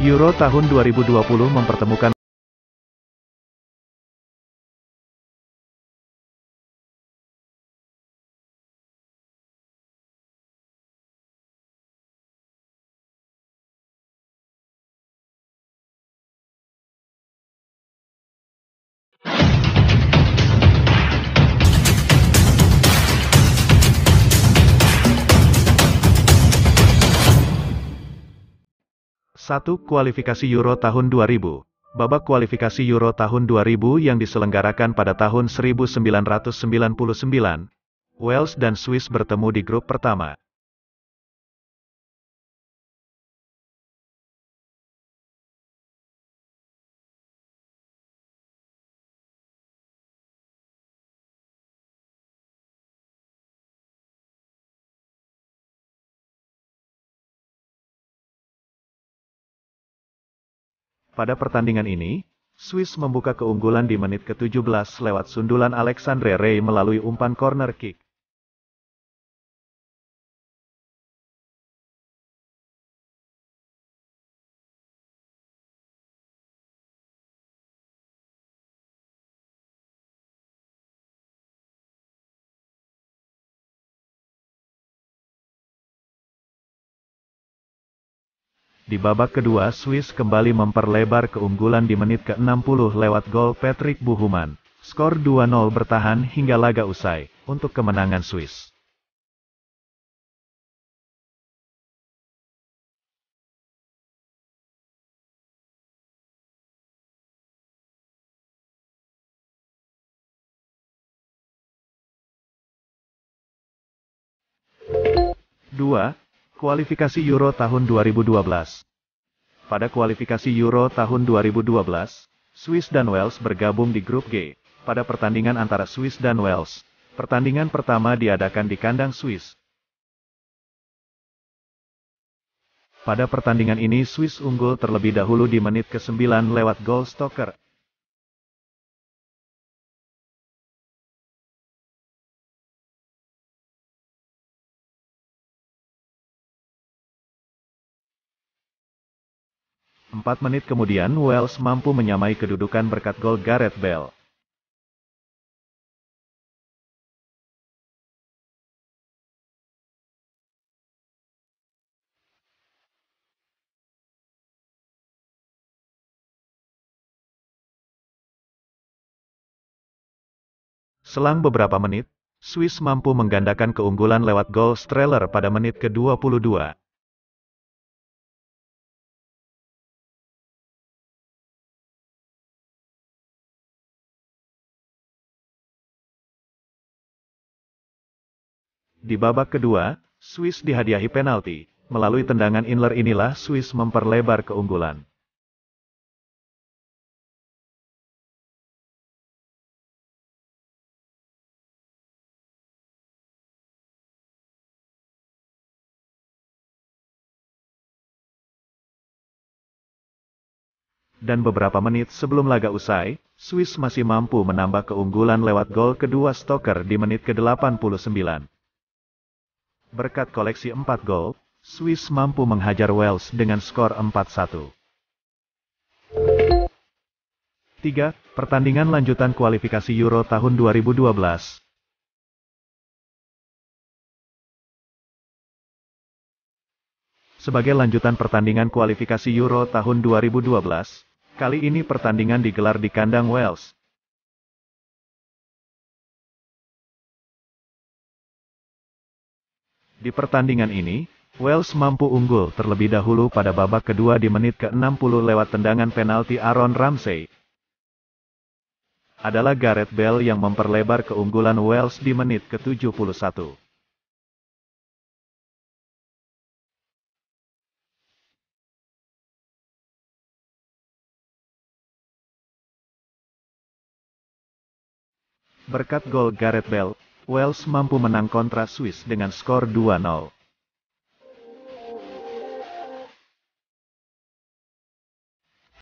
Euro tahun 2020 mempertemukan 1. Kualifikasi Euro tahun 2000 Babak kualifikasi Euro tahun 2000 yang diselenggarakan pada tahun 1999, Wales dan Swiss bertemu di grup pertama. Pada pertandingan ini, Swiss membuka keunggulan di menit ke-17 lewat sundulan Alexandre Rey melalui umpan corner kick. Di babak kedua Swiss kembali memperlebar keunggulan di menit ke-60 lewat gol Patrick Buhuman. Skor 2-0 bertahan hingga laga usai, untuk kemenangan Swiss. Dua, Kualifikasi Euro tahun 2012 Pada kualifikasi Euro tahun 2012, Swiss dan Wales bergabung di grup G. Pada pertandingan antara Swiss dan Wales, pertandingan pertama diadakan di kandang Swiss. Pada pertandingan ini Swiss unggul terlebih dahulu di menit ke-9 lewat gol Stoker, 4 menit kemudian Wales mampu menyamai kedudukan berkat gol Gareth Bale. Selang beberapa menit, Swiss mampu menggandakan keunggulan lewat gol Streller pada menit ke-22. Di babak kedua, Swiss dihadiahi penalti. Melalui tendangan inler inilah Swiss memperlebar keunggulan. dan beberapa menit sebelum laga usai, Swiss masih mampu menambah keunggulan lewat gol kedua Stoker di menit ke-89. Berkat koleksi 4 gol, Swiss mampu menghajar Wales dengan skor 4-1. 3. Pertandingan lanjutan kualifikasi Euro tahun 2012. Sebagai lanjutan pertandingan kualifikasi Euro tahun 2012, kali ini pertandingan digelar di kandang Wales, Di pertandingan ini, Wales mampu unggul terlebih dahulu pada babak kedua di menit ke-60 lewat tendangan penalti Aaron Ramsey. Adalah Gareth Bale yang memperlebar keunggulan Wales di menit ke-71. Berkat gol Gareth Bale, Wales mampu menang kontra Swiss dengan skor 2-0.